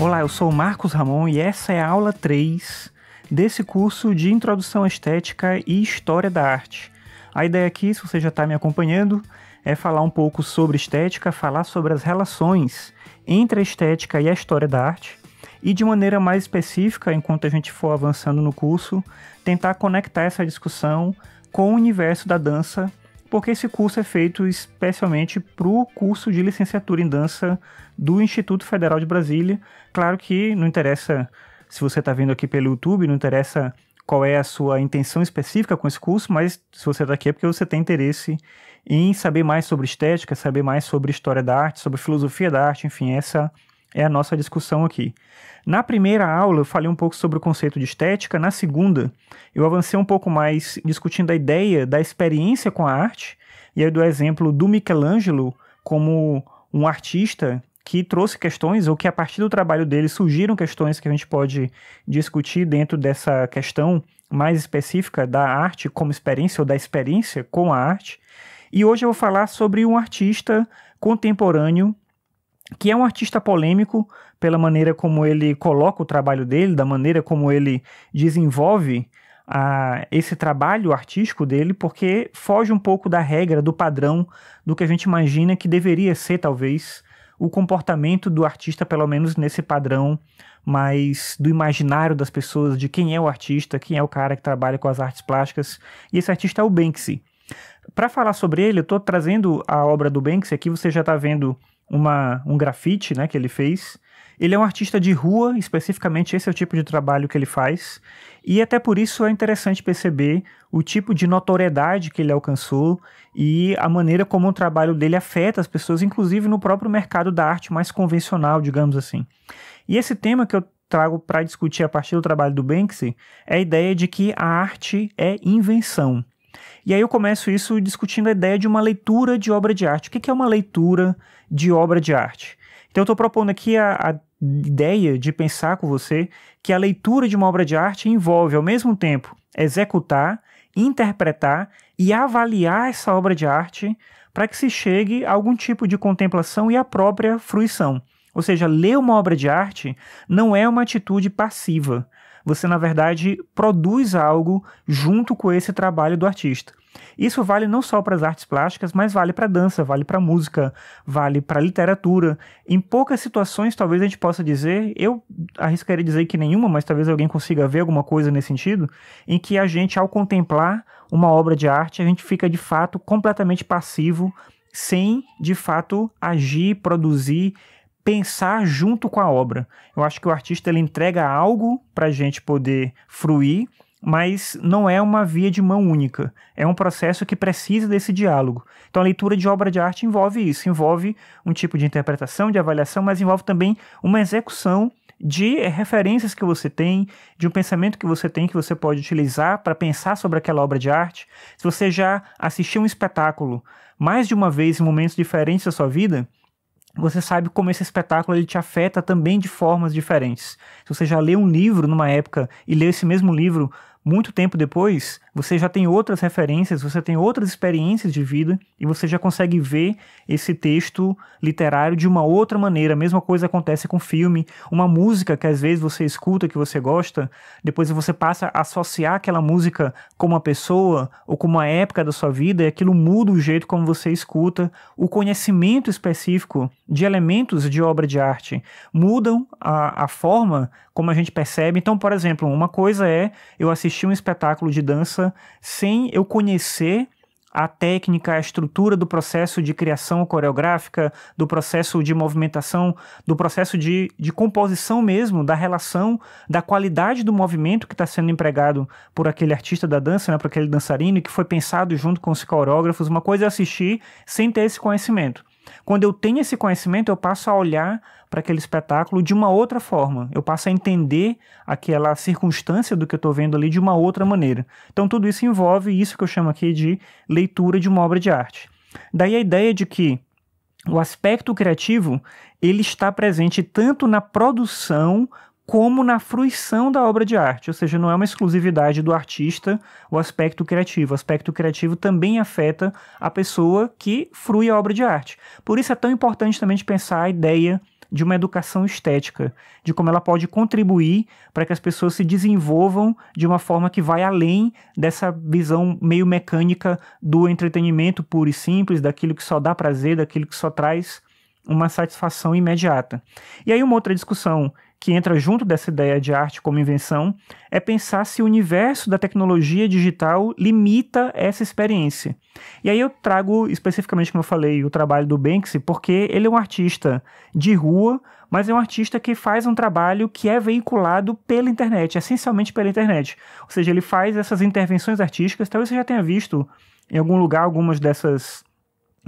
Olá, eu sou o Marcos Ramon e essa é a aula 3 desse curso de Introdução à Estética e História da Arte. A ideia aqui, se você já está me acompanhando, é falar um pouco sobre estética, falar sobre as relações entre a estética e a história da arte, e de maneira mais específica, enquanto a gente for avançando no curso, tentar conectar essa discussão com o universo da dança porque esse curso é feito especialmente para o curso de licenciatura em dança do Instituto Federal de Brasília. Claro que não interessa se você está vendo aqui pelo YouTube, não interessa qual é a sua intenção específica com esse curso, mas se você está aqui é porque você tem interesse em saber mais sobre estética, saber mais sobre história da arte, sobre filosofia da arte, enfim, essa é a nossa discussão aqui. Na primeira aula eu falei um pouco sobre o conceito de estética, na segunda eu avancei um pouco mais discutindo a ideia da experiência com a arte, e aí do exemplo do Michelangelo como um artista que trouxe questões, ou que a partir do trabalho dele surgiram questões que a gente pode discutir dentro dessa questão mais específica da arte como experiência, ou da experiência com a arte. E hoje eu vou falar sobre um artista contemporâneo que é um artista polêmico pela maneira como ele coloca o trabalho dele, da maneira como ele desenvolve a, ah, esse trabalho artístico dele, porque foge um pouco da regra, do padrão, do que a gente imagina que deveria ser, talvez, o comportamento do artista, pelo menos nesse padrão mais do imaginário das pessoas, de quem é o artista, quem é o cara que trabalha com as artes plásticas. E esse artista é o Banksy. Para falar sobre ele, eu estou trazendo a obra do Banksy aqui, você já está vendo uma, um grafite né, que ele fez. Ele é um artista de rua, especificamente esse é o tipo de trabalho que ele faz, e até por isso é interessante perceber o tipo de notoriedade que ele alcançou e a maneira como o trabalho dele afeta as pessoas, inclusive no próprio mercado da arte mais convencional, digamos assim. E esse tema que eu trago para discutir a partir do trabalho do Banksy é a ideia de que a arte é invenção. E aí eu começo isso discutindo a ideia de uma leitura de obra de arte. O que é uma leitura de obra de arte? Então eu estou propondo aqui a, a ideia de pensar com você que a leitura de uma obra de arte envolve, ao mesmo tempo, executar, interpretar e avaliar essa obra de arte para que se chegue a algum tipo de contemplação e a própria fruição. Ou seja, ler uma obra de arte não é uma atitude passiva, você, na verdade, produz algo junto com esse trabalho do artista. Isso vale não só para as artes plásticas, mas vale para dança, vale para música, vale para literatura. Em poucas situações, talvez a gente possa dizer, eu arriscaria dizer que nenhuma, mas talvez alguém consiga ver alguma coisa nesse sentido, em que a gente, ao contemplar uma obra de arte, a gente fica de fato completamente passivo, sem de fato agir, produzir pensar junto com a obra. Eu acho que o artista ele entrega algo para a gente poder fruir, mas não é uma via de mão única. É um processo que precisa desse diálogo. Então a leitura de obra de arte envolve isso, envolve um tipo de interpretação, de avaliação, mas envolve também uma execução de referências que você tem, de um pensamento que você tem que você pode utilizar para pensar sobre aquela obra de arte. Se você já assistiu um espetáculo mais de uma vez em momentos diferentes da sua vida, você sabe como esse espetáculo ele te afeta também de formas diferentes. Se você já lê um livro numa época e lê esse mesmo livro muito tempo depois, você já tem outras referências, você tem outras experiências de vida e você já consegue ver esse texto literário de uma outra maneira. A mesma coisa acontece com filme, uma música que às vezes você escuta, que você gosta, depois você passa a associar aquela música com uma pessoa ou com uma época da sua vida e aquilo muda o jeito como você escuta. O conhecimento específico de elementos de obra de arte mudam a, a forma como a gente percebe. Então, por exemplo, uma coisa é eu assistir um espetáculo de dança massa sem eu conhecer a técnica, a estrutura do processo de criação coreográfica, do processo de movimentação, do processo de, de composição mesmo, da relação, da qualidade do movimento que está sendo empregado por aquele artista da dança, né, por aquele dançarino, e que foi pensado junto com os coreógrafos. Uma coisa é assistir sem ter esse conhecimento. Quando eu tenho esse conhecimento, eu passo a olhar para aquele espetáculo de uma outra forma. Eu passo a entender aquela circunstância do que eu estou vendo ali de uma outra maneira. Então, tudo isso envolve isso que eu chamo aqui de leitura de uma obra de arte. Daí a ideia de que o aspecto criativo ele está presente tanto na produção como na fruição da obra de arte, ou seja, não é uma exclusividade do artista o aspecto criativo. O aspecto criativo também afeta a pessoa que frui a obra de arte. Por isso é tão importante também de pensar a ideia de uma educação estética, de como ela pode contribuir para que as pessoas se desenvolvam de uma forma que vai além dessa visão meio mecânica do entretenimento puro e simples, daquilo que só dá prazer, daquilo que só traz uma satisfação imediata. E aí uma outra discussão que entra junto dessa ideia de arte como invenção, é pensar se o universo da tecnologia digital limita essa experiência. E aí eu trago especificamente, como eu falei, o trabalho do Banksy, porque ele é um artista de rua, mas é um artista que faz um trabalho que é veiculado pela internet, essencialmente pela internet. Ou seja, ele faz essas intervenções artísticas, talvez você já tenha visto em algum lugar algumas dessas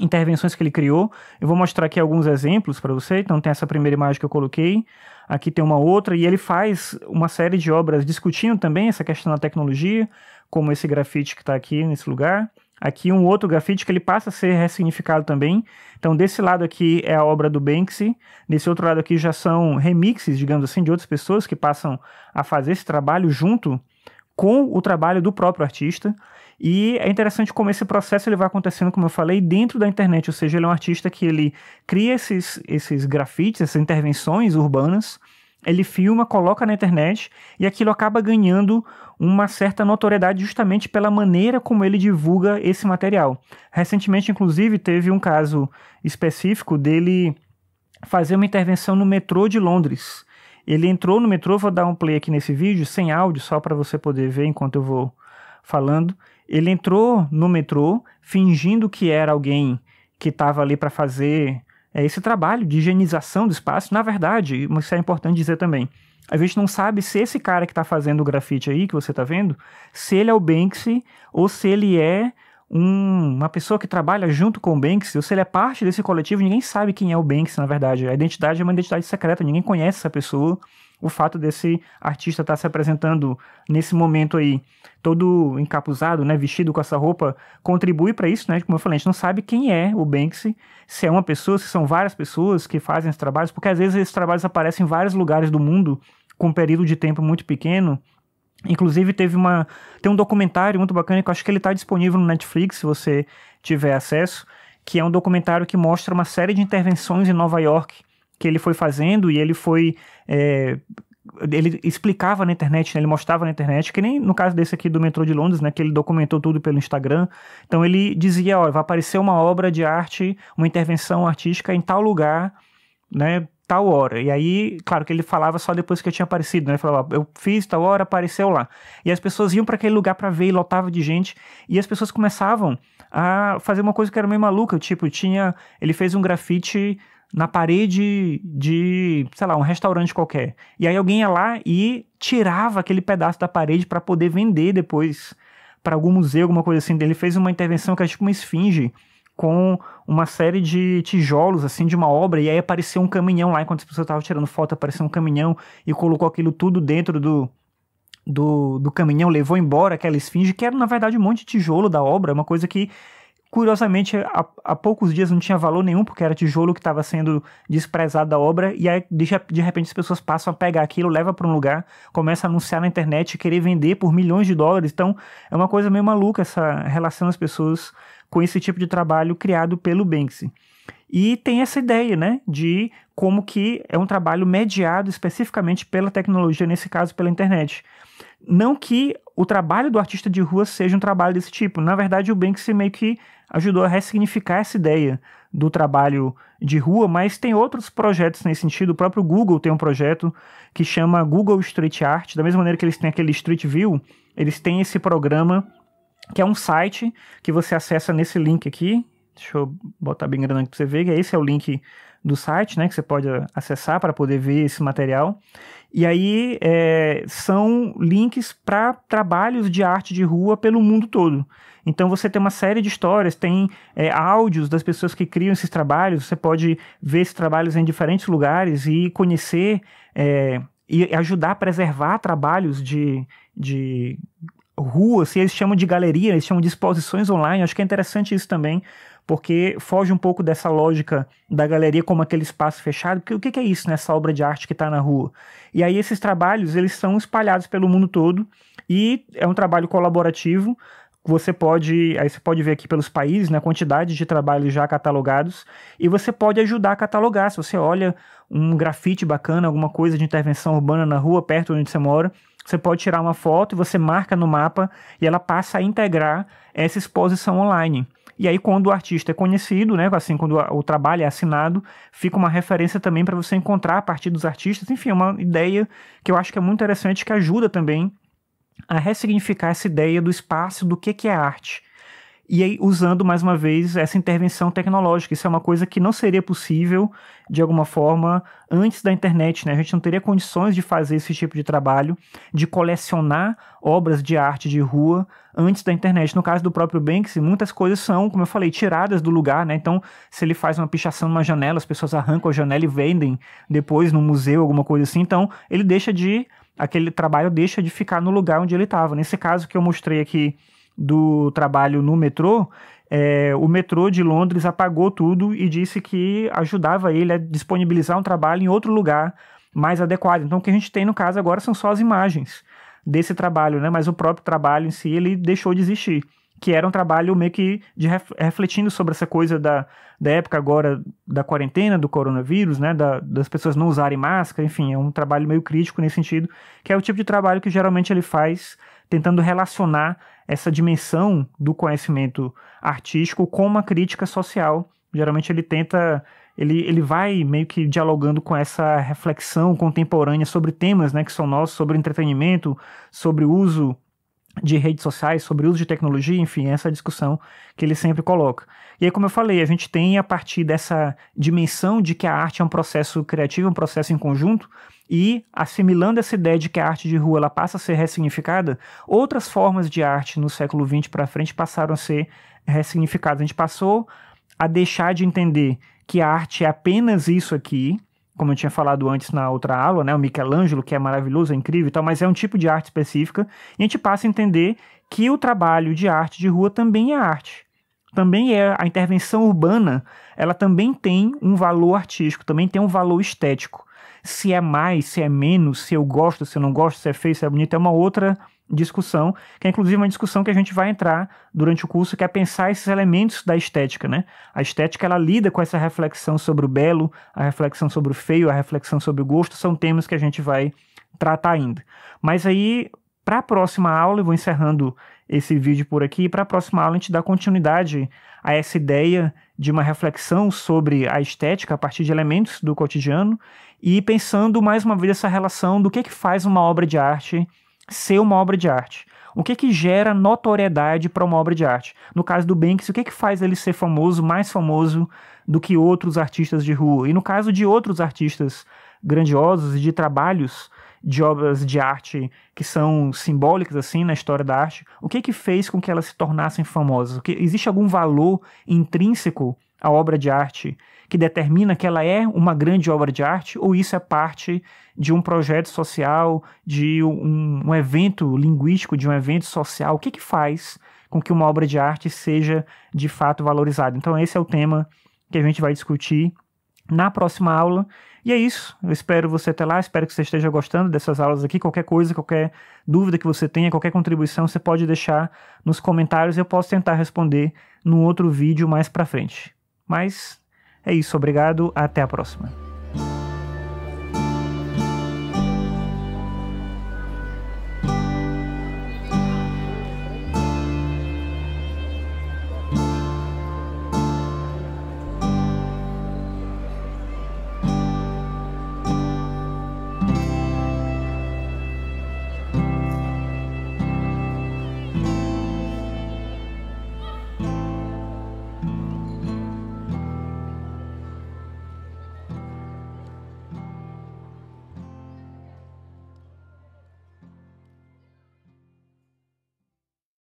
intervenções que ele criou. Eu vou mostrar aqui alguns exemplos para você. Então tem essa primeira imagem que eu coloquei, aqui tem uma outra e ele faz uma série de obras discutindo também essa questão da tecnologia, como esse grafite que está aqui nesse lugar. Aqui um outro grafite que ele passa a ser ressignificado também. Então desse lado aqui é a obra do Banksy, nesse outro lado aqui já são remixes, digamos assim, de outras pessoas que passam a fazer esse trabalho junto com o trabalho do próprio artista. E é interessante como esse processo ele vai acontecendo, como eu falei, dentro da internet, ou seja, ele é um artista que ele cria esses, esses grafites, essas intervenções urbanas, ele filma, coloca na internet e aquilo acaba ganhando uma certa notoriedade justamente pela maneira como ele divulga esse material. Recentemente, inclusive, teve um caso específico dele fazer uma intervenção no metrô de Londres. Ele entrou no metrô, vou dar um play aqui nesse vídeo, sem áudio, só para você poder ver enquanto eu vou falando. Ele entrou no metrô fingindo que era alguém que estava ali para fazer é, esse trabalho de higienização do espaço. Na verdade, isso é importante dizer também. A gente não sabe se esse cara que está fazendo o grafite aí, que você está vendo, se ele é o Banksy ou se ele é um, uma pessoa que trabalha junto com o Banksy, ou se ele é parte desse coletivo, ninguém sabe quem é o Banksy, na verdade. A identidade é uma identidade secreta, ninguém conhece essa pessoa o fato desse artista estar tá se apresentando nesse momento aí, todo encapuzado, né, vestido com essa roupa, contribui para isso, né? Como eu falei, a gente não sabe quem é o Banksy, se é uma pessoa, se são várias pessoas que fazem esses trabalhos, porque às vezes esses trabalhos aparecem em vários lugares do mundo com um período de tempo muito pequeno. Inclusive teve uma tem um documentário muito bacana que eu acho que ele está disponível no Netflix, se você tiver acesso, que é um documentário que mostra uma série de intervenções em Nova York que ele foi fazendo e ele foi. É, ele explicava na internet, né? ele mostrava na internet, que nem no caso desse aqui do metrô de Londres, né, que ele documentou tudo pelo Instagram. Então ele dizia, ó, vai aparecer uma obra de arte, uma intervenção artística em tal lugar, né, tal hora. E aí, claro que ele falava só depois que eu tinha aparecido, né? Ele falava, eu fiz tal hora, apareceu lá. E as pessoas iam para aquele lugar para ver e lotava de gente. E as pessoas começavam a fazer uma coisa que era meio maluca. Tipo, tinha. Ele fez um grafite na parede de, sei lá, um restaurante qualquer. E aí alguém ia lá e tirava aquele pedaço da parede para poder vender depois para algum museu, alguma coisa assim. Ele fez uma intervenção que era é tipo uma esfinge com uma série de tijolos assim de uma obra e aí apareceu um caminhão lá enquanto as pessoas estavam tirando foto, apareceu um caminhão e colocou aquilo tudo dentro do do, do caminhão, levou embora aquela esfinge, que era na verdade um monte de tijolo da obra, uma coisa que Curiosamente, há, há poucos dias não tinha valor nenhum, porque era tijolo que estava sendo desprezado da obra, e aí de, de repente as pessoas passam a pegar aquilo, leva para um lugar, começa a anunciar na internet, querer vender por milhões de dólares. Então, é uma coisa meio maluca essa relação das pessoas com esse tipo de trabalho criado pelo Banksy. E tem essa ideia, né, de como que é um trabalho mediado especificamente pela tecnologia, nesse caso pela internet. Não que o trabalho do artista de rua seja um trabalho desse tipo. Na verdade, o Banksy meio que ajudou a ressignificar essa ideia do trabalho de rua, mas tem outros projetos nesse sentido. O próprio Google tem um projeto que chama Google Street Art. Da mesma maneira que eles têm aquele Street View, eles têm esse programa que é um site que você acessa nesse link aqui. Deixa eu botar bem grande para você ver, que é esse é o link do site, né, que você pode acessar para poder ver esse material. E aí é, são links para trabalhos de arte de rua pelo mundo todo. Então você tem uma série de histórias, tem é, áudios das pessoas que criam esses trabalhos, você pode ver esses trabalhos em diferentes lugares e conhecer é, e ajudar a preservar trabalhos de, de ruas, se eles chamam de galeria, eles chamam de exposições online. Acho que é interessante isso também, porque foge um pouco dessa lógica da galeria como aquele espaço fechado, porque o que é isso nessa né? obra de arte que está na rua? E aí esses trabalhos, eles são espalhados pelo mundo todo e é um trabalho colaborativo, você pode, aí você pode ver aqui pelos países, né, a quantidade de trabalhos já catalogados, e você pode ajudar a catalogar. Se você olha um grafite bacana, alguma coisa de intervenção urbana na rua, perto onde você mora, você pode tirar uma foto e você marca no mapa e ela passa a integrar essa exposição online. E aí, quando o artista é conhecido, né, assim, quando o trabalho é assinado, fica uma referência também para você encontrar a partir dos artistas. Enfim, é uma ideia que eu acho que é muito interessante, que ajuda também a ressignificar essa ideia do espaço, do que, que é arte. E aí, usando mais uma vez essa intervenção tecnológica. Isso é uma coisa que não seria possível, de alguma forma, antes da internet. Né? A gente não teria condições de fazer esse tipo de trabalho, de colecionar obras de arte de rua antes da internet. No caso do próprio Banksy, muitas coisas são, como eu falei, tiradas do lugar. Né? Então, se ele faz uma pichação numa janela, as pessoas arrancam a janela e vendem depois no museu, alguma coisa assim. Então, ele deixa de aquele trabalho deixa de ficar no lugar onde ele estava. Nesse caso que eu mostrei aqui do trabalho no metrô, é, o metrô de Londres apagou tudo e disse que ajudava ele a disponibilizar um trabalho em outro lugar mais adequado. Então, o que a gente tem no caso agora são só as imagens desse trabalho, né? mas o próprio trabalho em si ele deixou de existir que era um trabalho meio que de refletindo sobre essa coisa da, da época agora da quarentena, do coronavírus, né, da, das pessoas não usarem máscara, enfim, é um trabalho meio crítico nesse sentido, que é o tipo de trabalho que geralmente ele faz tentando relacionar essa dimensão do conhecimento artístico com uma crítica social. Geralmente ele tenta ele, ele vai meio que dialogando com essa reflexão contemporânea sobre temas né, que são nossos, sobre entretenimento, sobre uso de redes sociais, sobre uso de tecnologia, enfim, essa é discussão que ele sempre coloca. E aí, como eu falei, a gente tem a partir dessa dimensão de que a arte é um processo criativo, um processo em conjunto, e assimilando essa ideia de que a arte de rua ela passa a ser ressignificada, outras formas de arte no século XX para frente passaram a ser ressignificadas. A gente passou a deixar de entender que a arte é apenas isso aqui, como eu tinha falado antes na outra aula, né, o Michelangelo, que é maravilhoso, é incrível e tal, mas é um tipo de arte específica, e a gente passa a entender que o trabalho de arte de rua também é arte. Também é a intervenção urbana, ela também tem um valor artístico, também tem um valor estético. Se é mais, se é menos, se eu gosto, se eu não gosto, se é feio, se é bonito, é uma outra discussão, que é inclusive uma discussão que a gente vai entrar durante o curso, que é pensar esses elementos da estética, né? A estética ela lida com essa reflexão sobre o belo, a reflexão sobre o feio, a reflexão sobre o gosto, são temas que a gente vai tratar ainda. Mas aí, para a próxima aula, eu vou encerrando esse vídeo por aqui, para a próxima aula a gente dá continuidade a essa ideia de uma reflexão sobre a estética a partir de elementos do cotidiano e pensando mais uma vez essa relação do que é que faz uma obra de arte ser uma obra de arte. O que que gera notoriedade para uma obra de arte? No caso do Banks, o que que faz ele ser famoso, mais famoso do que outros artistas de rua? E no caso de outros artistas grandiosos e de trabalhos de obras de arte que são simbólicas assim na história da arte, o que que fez com que elas se tornassem famosas? que, existe algum valor intrínseco à obra de arte que determina que ela é uma grande obra de arte ou isso é parte de um projeto social, de um, um evento linguístico, de um evento social? O que que faz com que uma obra de arte seja de fato valorizada? Então esse é o tema que a gente vai discutir na próxima aula. E é isso. Eu espero você até lá, espero que você esteja gostando dessas aulas aqui. Qualquer coisa, qualquer dúvida que você tenha, qualquer contribuição, você pode deixar nos comentários eu posso tentar responder num outro vídeo mais para frente. Mas é isso, obrigado, até a próxima.